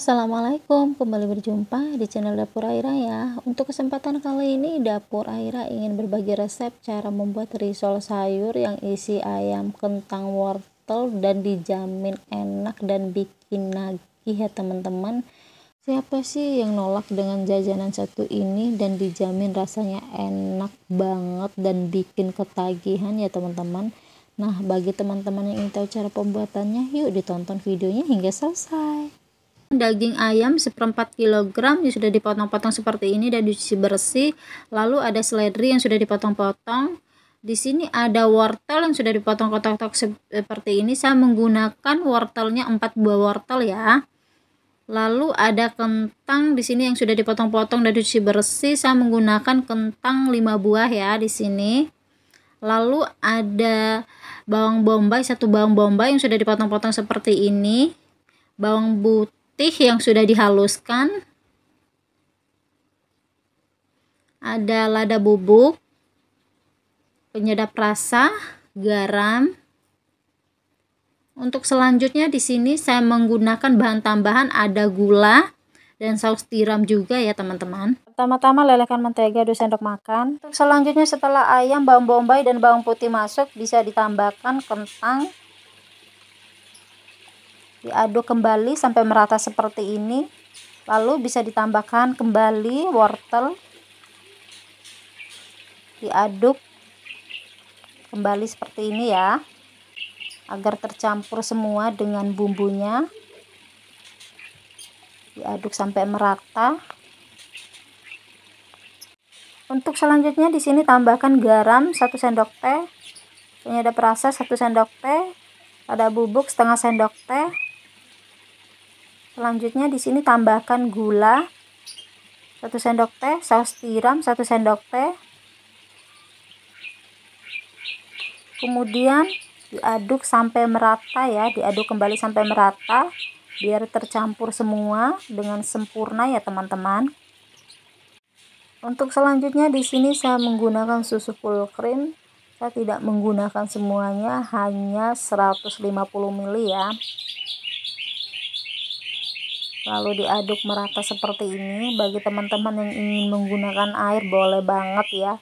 Assalamualaikum, kembali berjumpa di channel Dapur Aira ya. Untuk kesempatan kali ini Dapur Aira ingin berbagi resep cara membuat risol sayur yang isi ayam, kentang, wortel dan dijamin enak dan bikin nagih ya teman-teman. Siapa sih yang nolak dengan jajanan satu ini dan dijamin rasanya enak banget dan bikin ketagihan ya teman-teman. Nah, bagi teman-teman yang ingin tahu cara pembuatannya, yuk ditonton videonya hingga selesai. Daging ayam seperempat kilogram yang sudah dipotong-potong seperti ini dan dicuci bersih. Lalu ada seledri yang sudah dipotong-potong. Di sini ada wortel yang sudah dipotong potong seperti ini. Saya menggunakan wortelnya 4 buah wortel ya. Lalu ada kentang di sini yang sudah dipotong-potong dan dicuci bersih. Saya menggunakan kentang 5 buah ya di sini. Lalu ada bawang bombay, satu bawang bombay yang sudah dipotong-potong seperti ini. Bawang putih yang sudah dihaluskan. Ada lada bubuk, penyedap rasa, garam, untuk selanjutnya di sini saya menggunakan bahan tambahan ada gula dan saus tiram juga ya teman-teman. Pertama-tama lelehkan mentega 2 sendok makan. Untuk selanjutnya setelah ayam, bawang bombay dan bawang putih masuk bisa ditambahkan kentang. Diaduk kembali sampai merata seperti ini. Lalu bisa ditambahkan kembali wortel. Diaduk kembali seperti ini ya agar tercampur semua dengan bumbunya diaduk sampai merata untuk selanjutnya di sini tambahkan garam 1 sendok teh penyedap rasa 1 sendok teh ada bubuk setengah sendok teh selanjutnya di sini tambahkan gula 1 sendok teh saus tiram 1 sendok teh kemudian diaduk sampai merata ya diaduk kembali sampai merata biar tercampur semua dengan sempurna ya teman-teman untuk selanjutnya di sini saya menggunakan susu full cream saya tidak menggunakan semuanya hanya 150 ml ya lalu diaduk merata seperti ini bagi teman-teman yang ingin menggunakan air boleh banget ya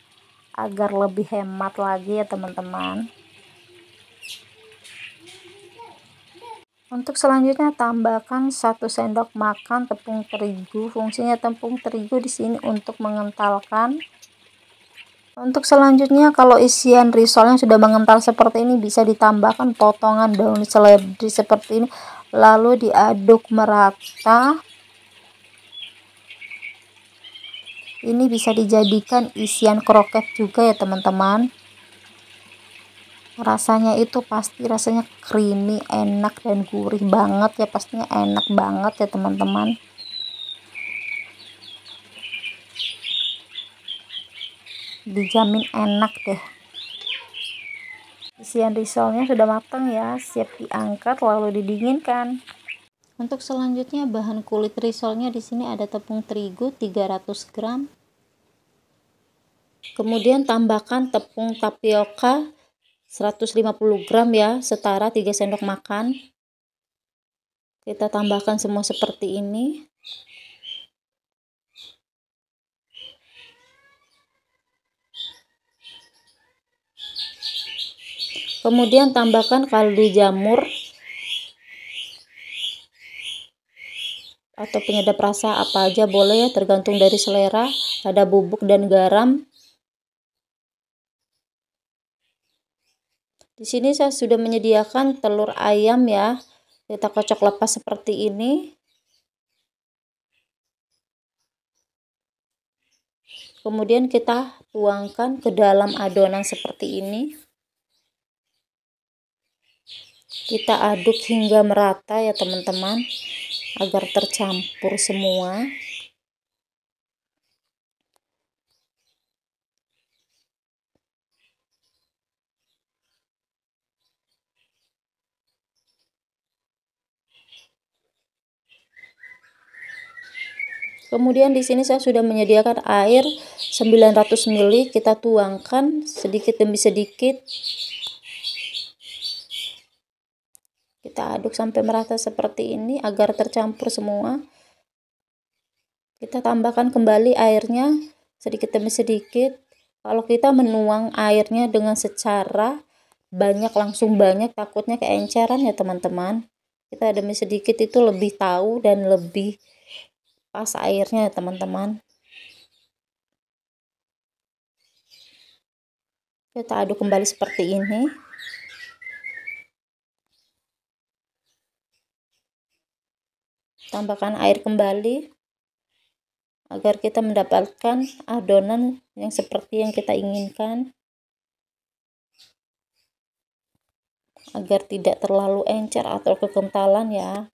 agar lebih hemat lagi ya teman-teman Untuk selanjutnya tambahkan 1 sendok makan tepung terigu. Fungsinya tepung terigu di sini untuk mengentalkan. Untuk selanjutnya kalau isian risol yang sudah mengental seperti ini bisa ditambahkan potongan daun seledri seperti ini lalu diaduk merata. Ini bisa dijadikan isian kroket juga ya teman-teman rasanya itu pasti rasanya creamy enak dan gurih banget ya pastinya enak banget ya teman-teman dijamin enak deh isian risolnya sudah matang ya siap diangkat lalu didinginkan untuk selanjutnya bahan kulit risolnya di sini ada tepung terigu 300 gram kemudian tambahkan tepung tapioka 150 gram ya setara 3 sendok makan kita tambahkan semua seperti ini kemudian tambahkan kaldu jamur atau penyedap rasa apa aja boleh ya tergantung dari selera ada bubuk dan garam Di sini saya sudah menyediakan telur ayam ya. Kita kocok lepas seperti ini. Kemudian kita tuangkan ke dalam adonan seperti ini. Kita aduk hingga merata ya teman-teman. Agar tercampur semua. Kemudian di sini saya sudah menyediakan air 900 ml, kita tuangkan sedikit demi sedikit. Kita aduk sampai merata seperti ini agar tercampur semua. Kita tambahkan kembali airnya sedikit demi sedikit. Kalau kita menuang airnya dengan secara banyak langsung banyak takutnya keenceran ya teman-teman. Kita demi sedikit itu lebih tahu dan lebih pas airnya teman-teman kita aduk kembali seperti ini tambahkan air kembali agar kita mendapatkan adonan yang seperti yang kita inginkan agar tidak terlalu encer atau kekentalan ya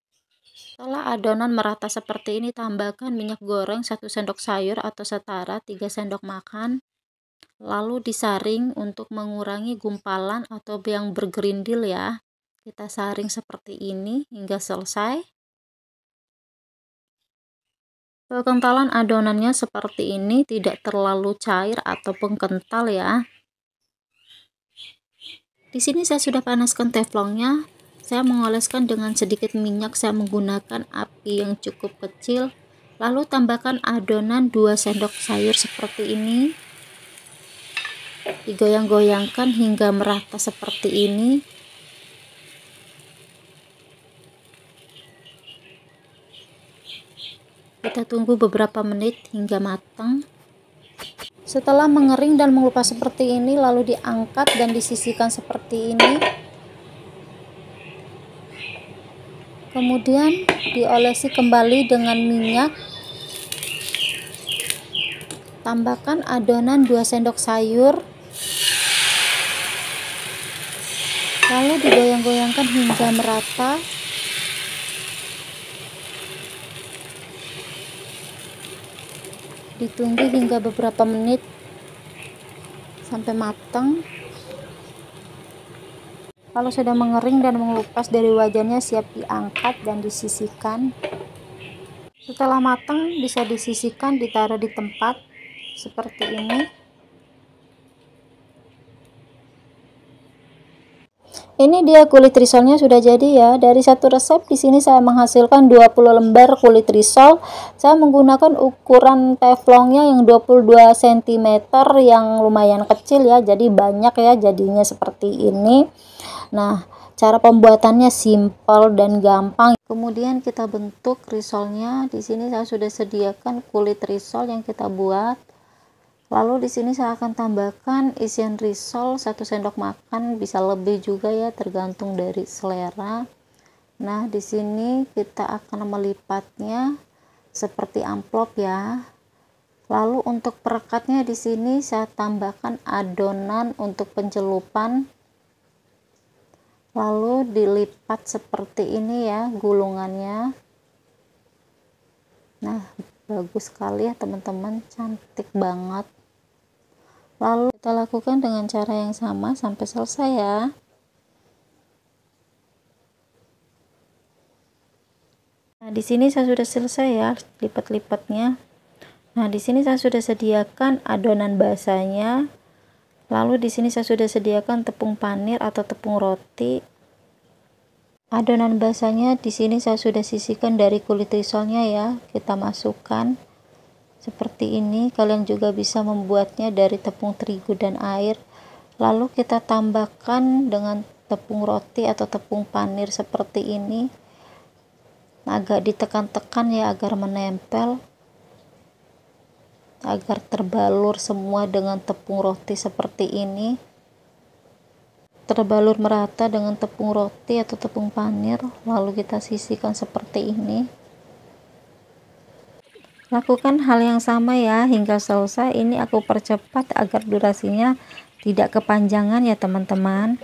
setelah adonan merata seperti ini, tambahkan minyak goreng 1 sendok sayur atau setara 3 sendok makan, lalu disaring untuk mengurangi gumpalan atau yang bergerindil ya. Kita saring seperti ini hingga selesai. Kekentalan adonannya seperti ini tidak terlalu cair atau pengkental ya. Di sini saya sudah panaskan teflonnya. Saya mengoleskan dengan sedikit minyak, saya menggunakan api yang cukup kecil. Lalu tambahkan adonan 2 sendok sayur seperti ini. Digoyang-goyangkan hingga merata seperti ini. Kita tunggu beberapa menit hingga matang. Setelah mengering dan mengelupas seperti ini, lalu diangkat dan disisihkan seperti ini. kemudian diolesi kembali dengan minyak tambahkan adonan 2 sendok sayur lalu digoyang-goyangkan hingga merata ditunggu hingga beberapa menit sampai matang kalau sudah mengering dan mengelupas dari wajannya siap diangkat dan disisihkan. Setelah matang bisa disisihkan ditaruh di tempat seperti ini. Ini dia kulit risolnya sudah jadi ya. Dari satu resep di sini saya menghasilkan 20 lembar kulit risol. Saya menggunakan ukuran teflonnya yang 22 cm yang lumayan kecil ya. Jadi banyak ya jadinya seperti ini. Nah, cara pembuatannya simple dan gampang. Kemudian kita bentuk risolnya. Di sini saya sudah sediakan kulit risol yang kita buat Lalu di sini saya akan tambahkan isian risol 1 sendok makan bisa lebih juga ya tergantung dari selera. Nah, di sini kita akan melipatnya seperti amplop ya. Lalu untuk perekatnya di sini saya tambahkan adonan untuk pencelupan. Lalu dilipat seperti ini ya gulungannya. Nah, bagus sekali ya teman-teman cantik banget lalu kita lakukan dengan cara yang sama sampai selesai ya nah di sini saya sudah selesai ya lipat-lipatnya nah di sini saya sudah sediakan adonan basahnya lalu di sini saya sudah sediakan tepung panir atau tepung roti adonan basahnya di sini saya sudah sisihkan dari kulit risolnya ya kita masukkan seperti ini kalian juga bisa membuatnya dari tepung terigu dan air lalu kita tambahkan dengan tepung roti atau tepung panir seperti ini agak ditekan-tekan ya agar menempel agar terbalur semua dengan tepung roti seperti ini terbalur merata dengan tepung roti atau tepung panir lalu kita sisihkan seperti ini lakukan hal yang sama ya hingga selesai ini aku percepat agar durasinya tidak kepanjangan ya teman-teman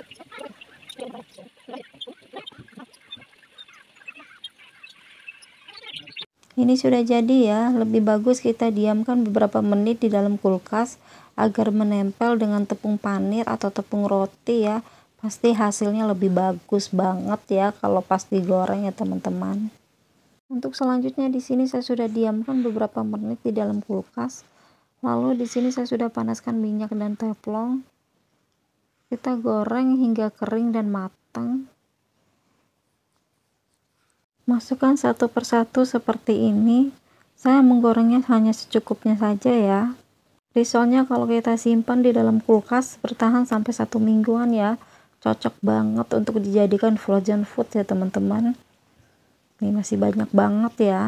ini sudah jadi ya lebih bagus kita diamkan beberapa menit di dalam kulkas agar menempel dengan tepung panir atau tepung roti ya pasti hasilnya lebih bagus banget ya kalau pas digoreng ya teman-teman untuk selanjutnya di sini saya sudah diamkan beberapa menit di dalam kulkas lalu di sini saya sudah panaskan minyak dan teflon kita goreng hingga kering dan matang masukkan satu persatu seperti ini saya menggorengnya hanya secukupnya saja ya Risolnya kalau kita simpan di dalam kulkas bertahan sampai satu mingguan ya. Cocok banget untuk dijadikan frozen food ya teman-teman. Ini masih banyak banget ya.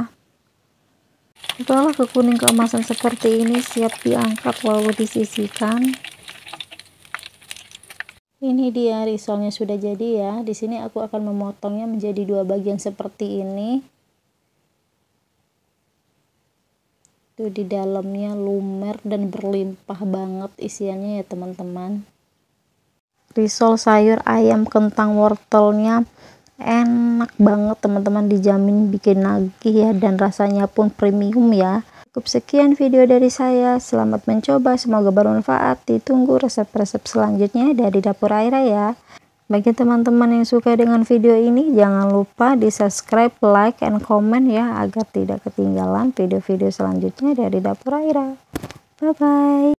Setelah kekuning keemasan seperti ini siap diangkat lalu disisihkan. Ini dia risolnya sudah jadi ya. Di sini aku akan memotongnya menjadi dua bagian seperti ini. itu di dalamnya lumer dan berlimpah banget isiannya ya teman-teman risol sayur ayam kentang wortelnya enak banget teman-teman dijamin bikin nagih ya dan rasanya pun premium ya cukup sekian video dari saya selamat mencoba semoga bermanfaat ditunggu resep-resep selanjutnya dari dapur Aira ya bagi teman-teman yang suka dengan video ini, jangan lupa di subscribe, like, and comment ya, agar tidak ketinggalan video-video selanjutnya dari Dapur Aira. Bye-bye.